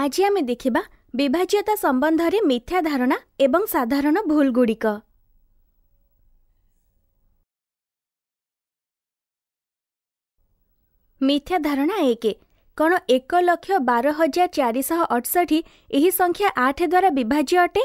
ଆଜି ଆମେ ଦେଖିବା ବିଭାଜ୍ୟତା ସମ୍ବନ୍ଧରେ ମିଥ୍ୟା ଧାରଣା ଏବଂ ସାଧାରଣ ଭୁଲଗୁଡ଼ିକ ମିଥ୍ୟା ଧାରଣା ଏକ କ'ଣ ଏକ ଲକ୍ଷ ବାର ହଜାର ଚାରିଶହ ଅଠଷଠି ଏହି ସଂଖ୍ୟା ଆଠ ଦ୍ୱାରା ବିଭାଜ୍ୟ ଅଟେ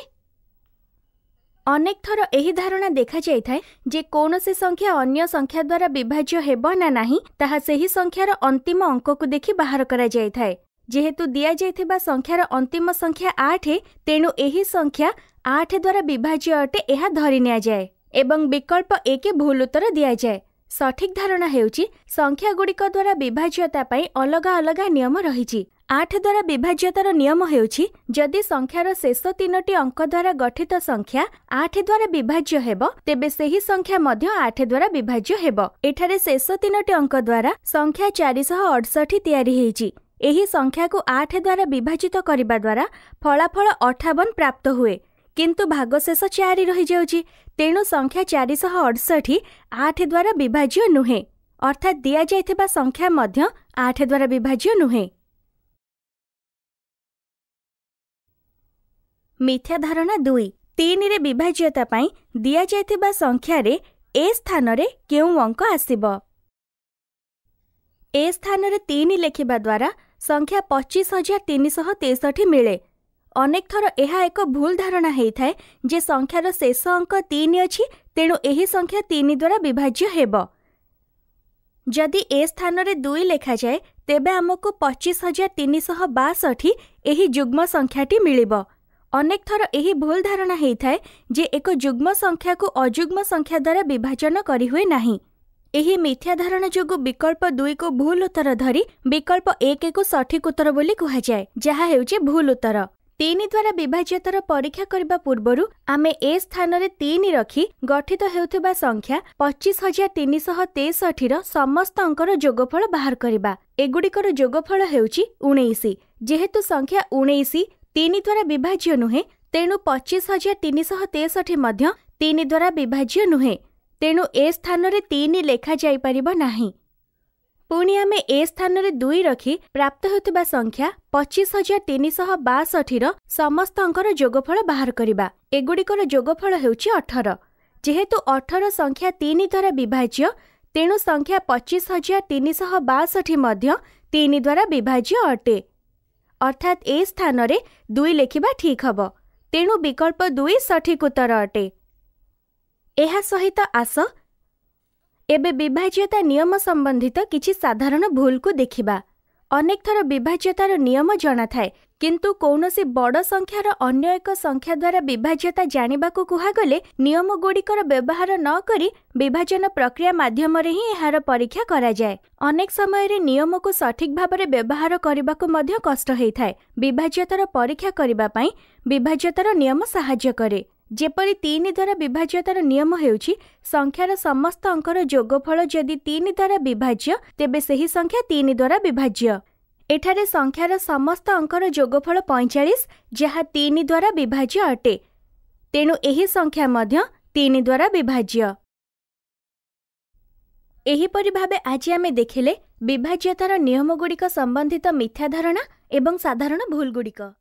ଅନେକ ଥର ଏହି ଧାରଣା ଦେଖାଯାଇଥାଏ ଯେ କୌଣସି ସଂଖ୍ୟା ଅନ୍ୟ ସଂଖ୍ୟା ଦ୍ୱାରା ବିଭାଜ୍ୟ ହେବ ନା ନାହିଁ ତାହା ସେହି ସଂଖ୍ୟାର ଅନ୍ତିମ ଅଙ୍କକୁ ଦେଖି ବାହାର କରାଯାଇଥାଏ ଯେହେତୁ ଦିଆଯାଇଥିବା ସଂଖ୍ୟାର ଅନ୍ତିମ ସଂଖ୍ୟା ଆଠ ତେଣୁ ଏହି ସଂଖ୍ୟା ଆଠ ଦ୍ୱାରା ବିଭାଜ୍ୟ ଅଟେ ଏହା ଧରି ନିଆଯାଏ ଏବଂ ବିକଳ୍ପ ଏକ ଭୁଲ ଉତ୍ତର ଦିଆଯାଏ ସଠିକ୍ ଧାରଣା ହେଉଛି ସଂଖ୍ୟାଗୁଡ଼ିକ ଦ୍ୱାରା ବିଭାଜ୍ୟତା ପାଇଁ ଅଲଗା ଅଲଗା ନିୟମ ରହିଛି ଆଠ ଦ୍ୱାରା ବିଭାଜ୍ୟତାର ନିୟମ ହେଉଛି ଯଦି ସଂଖ୍ୟାର ଶେଷ ତିନୋଟି ଅଙ୍କ ଦ୍ୱାରା ଗଠିତ ସଂଖ୍ୟା ଆଠ ଦ୍ୱାରା ବିଭାଜ୍ୟ ହେବ ତେବେ ସେହି ସଂଖ୍ୟା ମଧ୍ୟ ଆଠ ଦ୍ୱାରା ବିଭାଜ୍ୟ ହେବ ଏଠାରେ ଶେଷ ତିନୋଟି ଅଙ୍କ ଦ୍ୱାରା ସଂଖ୍ୟା ଚାରିଶହ ଅଡ଼ଷଠି ତିଆରି ହୋଇଛି ଏହି ସଂଖ୍ୟାକୁ ଆଠ ଦ୍ୱାରା ବିଭାଜିତ କରିବା ଦ୍ୱାରା ଫଳାଫଳ ଅଠାବନ ପ୍ରାପ୍ତ ହୁଏ କିନ୍ତୁ ଭାଗଶେଷ ଚାରି ରହିଯାଉଛି ତେଣୁ ସଂଖ୍ୟା ଚାରିଶହ ଅଠଷଠି ଆଠ ଦ୍ୱାରା ବିଭାଜ୍ୟ ନୁହେଁ ଅର୍ଥାତ୍ ଦିଆଯାଇଥିବା ସଂଖ୍ୟା ମଧ୍ୟ ଆଠ ଦ୍ୱାରା ବିଭାଜ୍ୟ ନୁହେଁ ମିଥ୍ୟା ଧାରଣା ଦୁଇ ତିନିରେ ବିଭାଜ୍ୟତା ପାଇଁ ଦିଆଯାଇଥିବା ସଂଖ୍ୟାରେ ଏ ସ୍ଥାନରେ କେଉଁ ଅଙ୍କ ଆସିବ ଏ ସ୍ଥାନରେ ତିନି ଲେଖିବା ଦ୍ୱାରା ସଂଖ୍ୟା ପଚିଶ ହଜାର ତିନିଶହ ତେଷଠି ମିଳେ ଅନେକ ଥର ଏହା ଏକ ଭୁଲ ଧାରଣା ହେଇଥାଏ ଯେ ସଂଖ୍ୟାର ଶେଷ ଅଙ୍କ ତିନି ଅଛି ତେଣୁ ଏହି ସଂଖ୍ୟା ତିନି ଦ୍ୱାରା ବିଭାଜ୍ୟ ହେବ ଯଦି ଏ ସ୍ଥାନରେ ଦୁଇ ଲେଖାଯାଏ ତେବେ ଆମକୁ ପଚିଶ ହଜାର ତିନିଶହ ବାଷଠି ଏହି ଯୁଗ୍ମ ସଂଖ୍ୟାଟି ମିଳିବ ଅନେକ ଥର ଏହି ଭୁଲ ଧାରଣା ହେଇଥାଏ ଯେ ଏକ ଯୁଗ୍ମ ସଂଖ୍ୟାକୁ ଅଯୁଗ୍ମ ସଂଖ୍ୟା ଦ୍ୱାରା ବିଭାଜନ କରିହୁଏ ନାହିଁ ଏହି ମିଥ୍ୟା ଧାରଣା ଯୋଗୁଁ ବିକଳ୍ପ ଦୁଇକୁ ଭୁଲ ଉତ୍ତର ଧରି ବିକଳ୍ପ ଏକକୁ ସଠିକ୍ ଉତ୍ତର ବୋଲି କୁହାଯାଏ ଯାହା ହେଉଛି ଭୁଲ ଉତ୍ତର ତିନି ଦ୍ୱାରା ବିଭାଜ୍ୟତାର ପରୀକ୍ଷା କରିବା ପୂର୍ବରୁ ଆମେ ଏ ସ୍ଥାନରେ ତିନି ରଖି ଗଠିତ ହେଉଥିବା ସଂଖ୍ୟା ପଚିଶ ହଜାର ତିନିଶହ ତେଷଠିର ସମସ୍ତଙ୍କର ଯୋଗଫଳ ବାହାର କରିବା ଏଗୁଡ଼ିକର ଯୋଗଫଳ ହେଉଛି ଉଣେଇଶ ଯେହେତୁ ସଂଖ୍ୟା ଉଣେଇଶ ତିନି ଦ୍ୱାରା ବିଭାଜ୍ୟ ନୁହେଁ ତେଣୁ ପଚିଶ ହଜାର ତିନିଶହ ତେଷଠି ମଧ୍ୟ ତିନି ଦ୍ୱାରା ବିଭାଜ୍ୟ ନୁହେଁ ତେଣୁ ଏ ସ୍ଥାନରେ ତିନି ଲେଖାଯାଇପାରିବ ନାହିଁ ପୁଣି ଆମେ ଏ ସ୍ଥାନରେ ଦୁଇ ରଖି ପ୍ରାପ୍ତ ହେଉଥିବା ସଂଖ୍ୟା ପଚିଶ ହଜାର ତିନିଶହ ବାଷଠିର ସମସ୍ତଙ୍କର ଯୋଗଫଳ ବାହାର କରିବା ଏଗୁଡ଼ିକର ଯୋଗଫଳ ହେଉଛି ଅଠର ଯେହେତୁ ଅଠର ସଂଖ୍ୟା ତିନି ଦ୍ୱାରା ବିଭାଜ୍ୟ ତେଣୁ ସଂଖ୍ୟା ପଚିଶ ହଜାର ତିନିଶହ ବାଷଠି ମଧ୍ୟ ତିନି ଦ୍ୱାରା ବିଭାଜ୍ୟ ଅଟେ ଅର୍ଥାତ୍ ଏ ସ୍ଥାନରେ ଦୁଇ ଲେଖିବା ଠିକ୍ ହେବ ତେଣୁ ବିକଳ୍ପ ଦୁଇ ସଠିକ ଉତ୍ତର ଅଟେ ଏହା ସହିତ ଆସ ଏବେ ବିଭାଜ୍ୟତା ନିୟମ ସମ୍ବନ୍ଧିତ କିଛି ସାଧାରଣ ଭୁଲକୁ ଦେଖିବା ଅନେକ ଥର ବିଭାଜ୍ୟତାର ନିୟମ ଜଣାଥାଏ କିନ୍ତୁ କୌଣସି ବଡ଼ ସଂଖ୍ୟାର ଅନ୍ୟ ଏକ ସଂଖ୍ୟା ଦ୍ୱାରା ବିଭାଜ୍ୟତା ଜାଣିବାକୁ କୁହାଗଲେ ନିୟମଗୁଡ଼ିକର ବ୍ୟବହାର ନକରି ବିଭାଜନ ପ୍ରକ୍ରିୟା ମାଧ୍ୟମରେ ହିଁ ଏହାର ପରୀକ୍ଷା କରାଯାଏ ଅନେକ ସମୟରେ ନିୟମକୁ ସଠିକ୍ ଭାବରେ ବ୍ୟବହାର କରିବାକୁ ମଧ୍ୟ କଷ୍ଟ ହୋଇଥାଏ ବିଭାଜ୍ୟତାର ପରୀକ୍ଷା କରିବା ପାଇଁ ବିଭାଜ୍ୟତାର ନିୟମ ସାହାଯ୍ୟ କରେ ଯେପରି ତିନି ଦ୍ୱାରା ବିଭାଜ୍ୟତାର ନିୟମ ହେଉଛି ସଂଖ୍ୟାର ସମସ୍ତ ଅଙ୍କର ଯୋଗଫଳ ଯଦି ତିନି ଦ୍ୱାରା ବିଭାଜ୍ୟ ତେବେ ସେହି ସଂଖ୍ୟା ତିନି ଦ୍ୱାରା ବିଭାଜ୍ୟ ଏଠାରେ ସଂଖ୍ୟାର ସମସ୍ତ ଅଙ୍କର ଯୋଗଫଳ ପଇଁଚାଳିଶ ଯାହା ତିନି ଦ୍ୱାରା ବିଭାଜ୍ୟ ଅଟେ ତେଣୁ ଏହି ସଂଖ୍ୟା ମଧ୍ୟ ତିନି ଦ୍ୱାରା ବିଭାଜ୍ୟ ଏହିପରି ଭାବେ ଆଜି ଆମେ ଦେଖିଲେ ବିଭାଜ୍ୟତାର ନିୟମଗୁଡ଼ିକ ସମ୍ବନ୍ଧିତ ମିଥ୍ୟା ଧାରଣା ଏବଂ ସାଧାରଣ ଭୁଲଗୁଡ଼ିକ